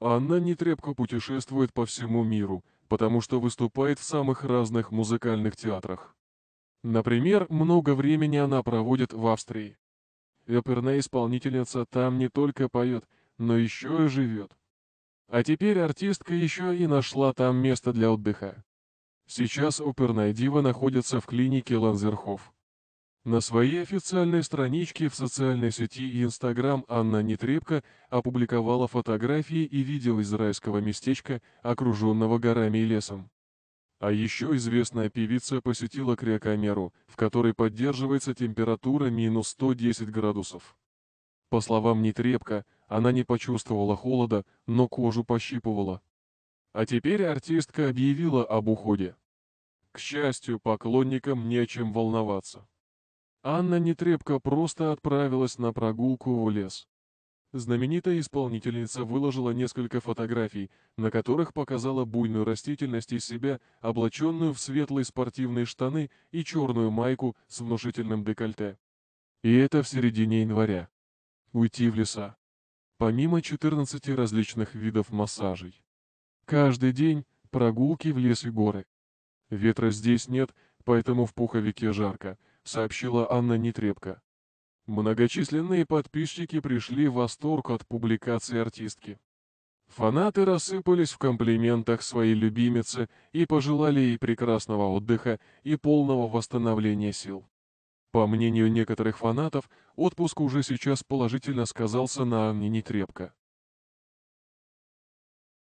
Она нетрепко путешествует по всему миру, потому что выступает в самых разных музыкальных театрах. Например, много времени она проводит в Австрии. Эперная исполнительница там не только поет, но еще и живет. А теперь артистка еще и нашла там место для отдыха. Сейчас оперная дива находится в клинике Ланзерхоф. На своей официальной страничке в социальной сети Instagram Анна Нетребко опубликовала фотографии и видео из райского местечка, окруженного горами и лесом. А еще известная певица посетила криокамеру, в которой поддерживается температура минус 110 градусов. По словам Нетребко, она не почувствовала холода, но кожу пощипывала. А теперь артистка объявила об уходе. К счастью, поклонникам нечем волноваться. Анна Нетребко просто отправилась на прогулку в лес. Знаменитая исполнительница выложила несколько фотографий, на которых показала буйную растительность из себя, облаченную в светлые спортивные штаны и черную майку с внушительным декольте. И это в середине января. Уйти в леса. Помимо 14 различных видов массажей. Каждый день прогулки в лес и горы. Ветра здесь нет, поэтому в пуховике жарко, сообщила Анна Нетребко. Многочисленные подписчики пришли в восторг от публикации артистки. Фанаты рассыпались в комплиментах своей любимице и пожелали ей прекрасного отдыха и полного восстановления сил. По мнению некоторых фанатов, отпуск уже сейчас положительно сказался на Анне Нетребко.